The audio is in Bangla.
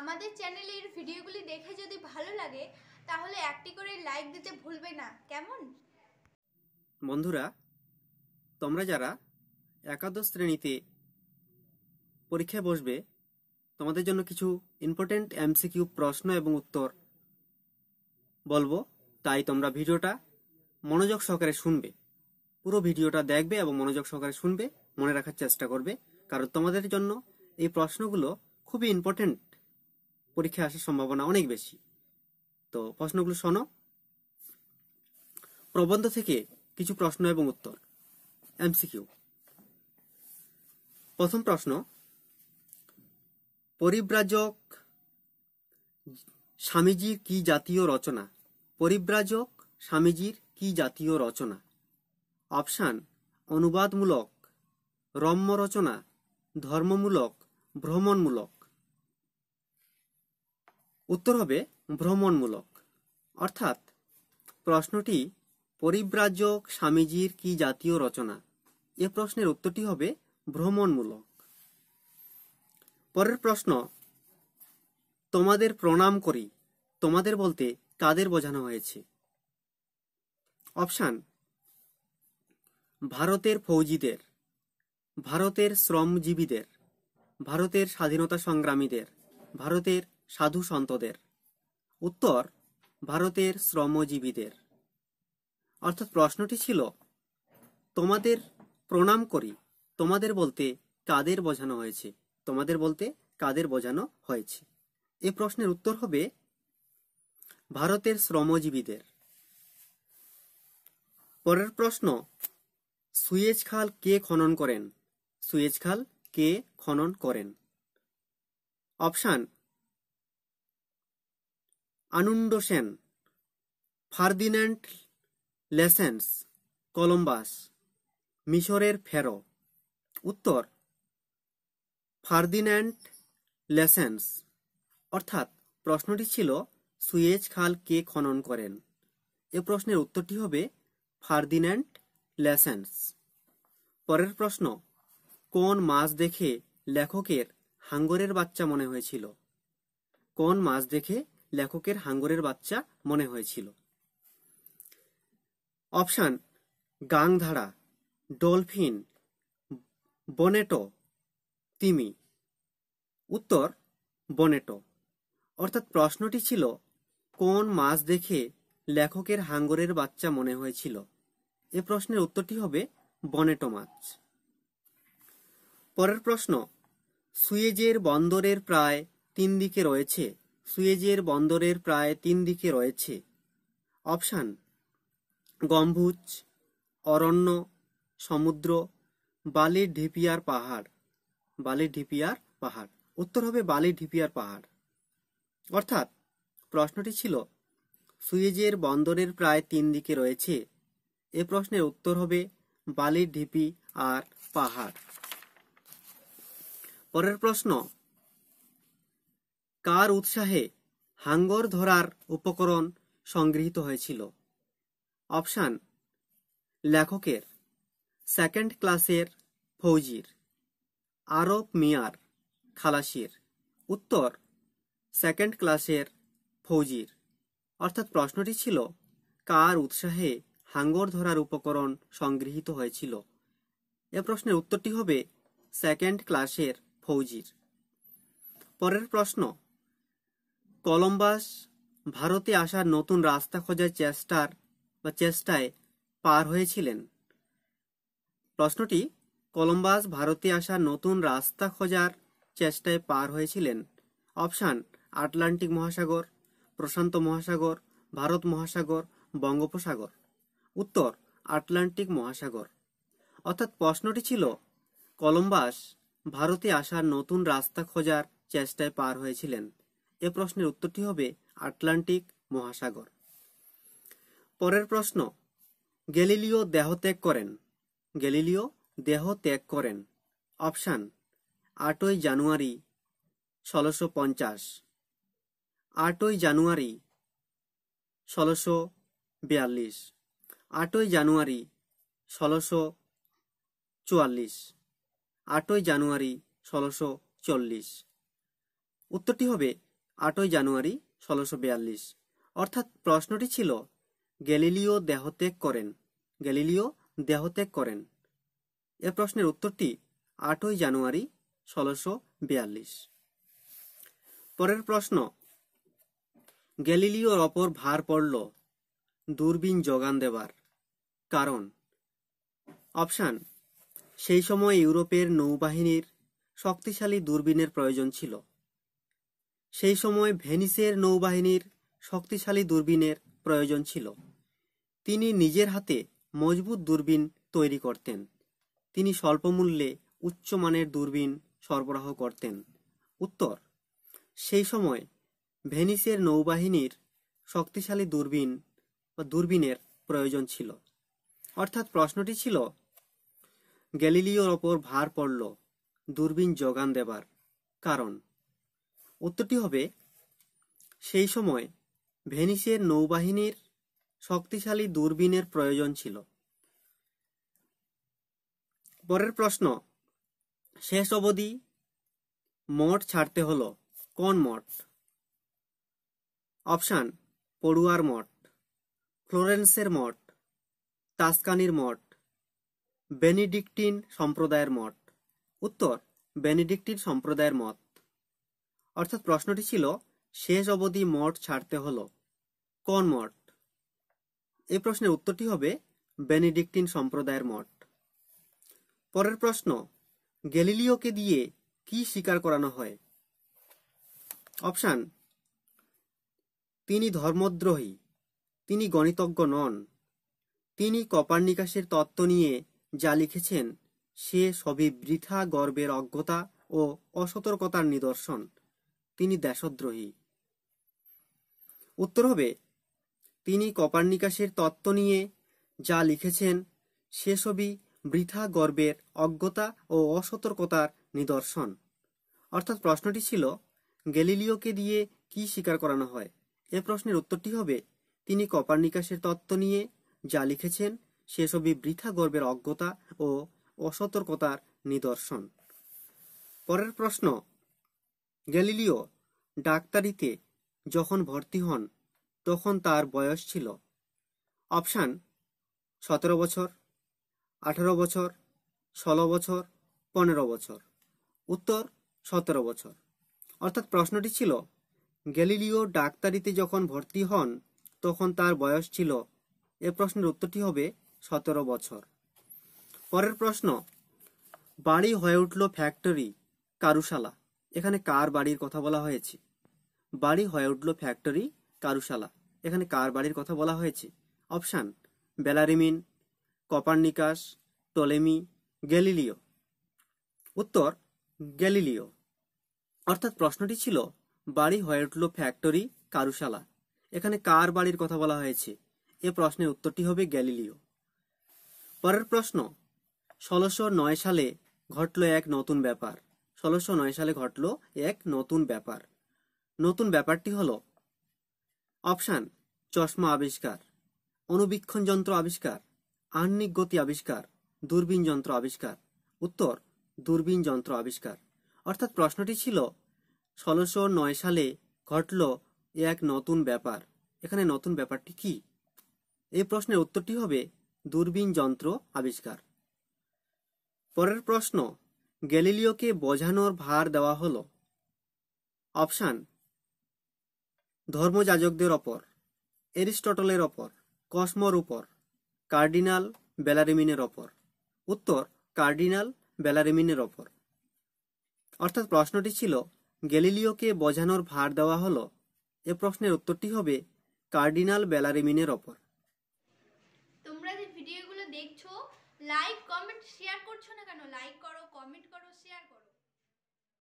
আমাদের চ্যানেলের ভিডিওগুলি দেখে যদি ভালো লাগে তাহলে একটি করে লাইক দিতে ভুলবে না কেমন বন্ধুরা তোমরা যারা একাদশ শ্রেণীতে পরীক্ষায় বসবে তোমাদের জন্য কিছু ইম্পর্টেন্ট এমসিকিউ প্রশ্ন এবং উত্তর বলবো তাই তোমরা ভিডিওটা মনোযোগ সহকারে শুনবে পুরো ভিডিওটা দেখবে এবং মনোযোগ সহকারে শুনবে মনে রাখার চেষ্টা করবে কারণ তোমাদের জন্য এই প্রশ্নগুলো খুবই ইম্পর্টেন্ট পরীক্ষায় আসার সম্ভাবনা অনেক বেশি তো প্রশ্নগুলো শোনো প্রবন্ধ থেকে কিছু প্রশ্ন এবং উত্তর এমসিকিউ প্রথম প্রশ্ন পরিব্রাজক স্বামীজির কি জাতীয় রচনা পরিব্রাজক স্বামীজির কি জাতীয় রচনা অপশান অনুবাদমূলক রম্য রচনা ধর্মমূলক ভ্রমণমূলক উত্তর হবে ভ্রমণমূলক অর্থাৎ প্রশ্নটি পরিব্রাজক স্বামীজির কি জাতীয় রচনা এ প্রশ্নের উত্তরটি হবে ভ্রমণমূলক পরের প্রশ্ন তোমাদের প্রণাম করি তোমাদের বলতে কাদের বোঝানো হয়েছে অপশান ভারতের ফৌজিদের ভারতের শ্রমজীবীদের ভারতের স্বাধীনতা সংগ্রামীদের ভারতের সাধু সন্তদের উত্তর ভারতের শ্রমজীবীদের অর্থাৎ প্রশ্নটি ছিল তোমাদের প্রণাম করি তোমাদের বলতে কাদের বোঝানো হয়েছে তোমাদের বলতে কাদের বোঝানো হয়েছে এ প্রশ্নের উত্তর হবে ভারতের শ্রমজীবীদের পরের প্রশ্ন সুয়েজ খাল কে খনন করেন সুয়েজ খাল কে খনন করেন option Anand Sen Ferdinand Lesseps Columbus মিশরের ফেরো উত্তর ফার্দিন্যান্ড লেসেন্স অর্থাৎ প্রশ্নটি ছিল সুয়েজ খাল কে খনন করেন এ প্রশ্নের উত্তরটি হবে ফার্দিন্যান্ড লেসেন্স পরের প্রশ্ন কোন মাস দেখে লেখকের হাঙ্গরের বাচ্চা মনে হয়েছিল কোন মাস দেখে লেখকের হাঙ্গরের বাচ্চা মনে হয়েছিল অপশান গাংধারা ডলফিন বনেটো তিমি উত্তর বনেটো অর্থাৎ প্রশ্নটি ছিল কোন মাছ দেখে লেখকের হাঙ্গরের বাচ্চা মনে হয়েছিল এ প্রশ্নের উত্তরটি হবে বনেটো মাছ পরের প্রশ্ন সুয়েজের বন্দরের প্রায় তিন দিকে রয়েছে সুয়েজের বন্দরের প্রায় তিন দিকে রয়েছে অপশান গম্বুজ অরণ্য সমুদ্র বালি ঢিপিয়ার পাহাড় বালি ঢিপিয়ার পাহাড় উত্তর হবে বালি ঢিপিয়ার পাহাড় অর্থাৎ প্রশ্নটি ছিল সুয়েজের বন্দরের প্রায় তিন দিকে রয়েছে এ প্রশ্নের উত্তর হবে বালি ঢিপি আর পাহাড় পরের প্রশ্ন কার উৎসাহে হাঙ্গর ধরার উপকরণ সংগৃহীত হয়েছিল অপশান লেখকের সেকেন্ড ক্লাসের ফৌজির আরব মিয়ার খালাসির উত্তর সেকেন্ড ক্লাসের ফৌজির অর্থাৎ প্রশ্নটি ছিল কার উৎসাহে হাঙ্গর ধরার উপকরণ সংগৃহীত হয়েছিল এ প্রশ্নের উত্তরটি হবে সেকেন্ড ক্লাসের ফৌজির পরের প্রশ্ন কলম্বাস ভারতে আসার নতুন রাস্তা খোঁজার চেষ্টার বা চেষ্টায় পার হয়েছিলেন প্রশ্নটি কলম্বাস ভারতে আসার নতুন রাস্তা খোঁজার চেষ্টায় পার হয়েছিলেন অপশান আটলান্টিক মহাসাগর প্রশান্ত মহাসাগর ভারত মহাসাগর বঙ্গোপসাগর উত্তর আটলান্টিক মহাসাগর অর্থাৎ প্রশ্নটি ছিল কলম্বাস ভারতে আসার নতুন রাস্তা খোঁজার চেষ্টায় পার হয়েছিলেন এ প্রশ্নের উত্তরটি হবে আটলান্টিক মহাসাগর পরের প্রশ্ন গ্যালিলিও দেহ ত্যাগ করেন গ্যালিলিও দেহ ত্যাগ করেন অপশান আটই জানুয়ারি ষোলোশো পঞ্চাশ আটই জানুয়ারি ষোলোশো বিয়াল্লিশ আটই জানুয়ারি ষোলোশো চুয়াল্লিশ আটই জানুয়ারি ষোলোশো চল্লিশ উত্তরটি হবে আটই জানুয়ারি ষোলোশো বিয়াল্লিশ অর্থাৎ প্রশ্নটি ছিল গ্যালিলিও দেহত্যাগ করেন গ্যালিলিও দেহত্যাগ করেন এ প্রশ্নের উত্তরটি আটই জানুয়ারি ষোলোশো বিয়াল্লিশ পরের প্রশ্ন গ্যালিলিওর অপর ভার পড়ল দূরবীন যোগান দেবার কারণ অপশান সেই সময় ইউরোপের নৌবাহিনীর শক্তিশালী দূরবীনের প্রয়োজন ছিল সেই সময় ভেনিসের নৌবাহিনীর শক্তিশালী দূরবীনের প্রয়োজন ছিল তিনি নিজের হাতে মজবুত দূরবীন তৈরি করতেন তিনি স্বল্পমূল্যে উচ্চমানের দূরবীন সরবরাহ করতেন উত্তর সেই সময় ভেনিসের নৌবাহিনীর শক্তিশালী দূরবীন বা দূরবীনের প্রয়োজন ছিল অর্থাৎ প্রশ্নটি ছিল গ্যালিলিওর ওপর ভার পড়ল দূরবীন যোগান দেবার কারণ উত্তরটি হবে সেই সময় ভেনিসের নৌবাহিনীর শক্তিশালী দূরবীনের প্রয়োজন ছিল পরের প্রশ্ন শেষ অবধি মঠ ছাড়তে হলো কোন মঠ অপশান পড়ুয়ার মঠ ফ্লোরেন্সের মঠ তাস্কানির মঠ বেনিডিক্টিন সম্প্রদায়ের মঠ উত্তর বেনিডিক্টিন সম্প্রদায়ের মঠ অর্থাৎ প্রশ্নটি ছিল শেষ অবধি মঠ ছাড়তে হলো কোন মঠ এই প্রশ্নের উত্তরটি হবে বেনিডিক্টিন সম্প্রদায়ের মঠ পরের প্রশ্ন গ্যালিলিওকে দিয়ে কি স্বীকার করানো হয় অপশান তিনি ধর্মদ্রোহী তিনি গণিতজ্ঞ নন তিনি কপার নিকাশের তত্ত্ব নিয়ে যা লিখেছেন সে সবই বৃথা গর্বের অজ্ঞতা ও অসতর্কতার নিদর্শন তিনি দেশদ্রোহী উত্তর হবে তিনি কপার্নিকাসের তত্ত্ব নিয়ে যা লিখেছেন সেসবই বৃথা গর্বের অজ্ঞতা ও অসতর্কতার নিদর্শন অর্থাৎ প্রশ্নটি ছিল গ্যালিলিওকে দিয়ে কি স্বীকার করানো হয় এ প্রশ্নের উত্তরটি হবে তিনি কপার্নিকাসের তত্ত্ব নিয়ে যা লিখেছেন সেসবই বৃথা গর্বের অজ্ঞতা ও অসতর্কতার নিদর্শন পরের প্রশ্ন গ্যালিলিও ডাক্তারিতে যখন ভর্তি হন তখন তার বয়স ছিল অপশান সতেরো বছর আঠারো বছর ষোলো বছর পনেরো বছর উত্তর সতেরো বছর অর্থাৎ প্রশ্নটি ছিল গ্যালিলিও ডাক্তারিতে যখন ভর্তি হন তখন তার বয়স ছিল এ প্রশ্নের উত্তরটি হবে সতেরো বছর পরের প্রশ্ন বাড়ি হয়ে উঠল ফ্যাক্টরি কারুশালা এখানে কার বাড়ির কথা বলা হয়েছে বাড়ি হয়ে উঠল ফ্যাক্টরি কারুশালা এখানে কার বাড়ির কথা বলা হয়েছে option Bellarmine Copernicus Ptolemy Galileo উত্তর গ্যালিলিও অর্থাৎ প্রশ্নটি ছিল বাড়ি হয়ে উঠল ফ্যাক্টরি কারুশালা এখানে কার বাড়ির কথা বলা হয়েছে এ প্রশ্নের উত্তরটি হবে গ্যালিলিও পরের প্রশ্ন ষোলোশো নয় সালে ঘটল এক নতুন ব্যাপার ষোলোশো নয় সালে ঘটল এক নতুন ব্যাপার নতুন ব্যাপারটি হল অপশান চশমা আবিষ্কার অনুবীক্ষণ যন্ত্র আবিষ্কার আহ্নিক গতি আবিষ্কার দূরবীন যন্ত্র আবিষ্কার উত্তর দূরবীন যন্ত্র আবিষ্কার অর্থাৎ প্রশ্নটি ছিল ষোলোশো নয় সালে ঘটল এক নতুন ব্যাপার এখানে নতুন ব্যাপারটি কি এই প্রশ্নের উত্তরটি হবে দূরবীন যন্ত্র আবিষ্কার পরের প্রশ্ন গ্যালিলিওকে বোঝানোর ভার দেওয়া হল অপশান ধর্মযাজকদের ওপর এরিস্টটলের ওপর কসমোর উপর কার্ডিনাল বেলারিমিনের ওপর উত্তর কার্ডিনাল বেলারিমিনের ওপর অর্থাৎ প্রশ্নটি ছিল গ্যালিলিওকে বোঝানোর ভার দেওয়া হলো এ প্রশ্নের উত্তরটি হবে কার্ডিনাল বেলারিমিনের ওপর তোমরা যে ভিডিওগুলো দেখছো লাইক কমেন্ট শেয়ার করছো না কেন লাইক করো কমেন্ট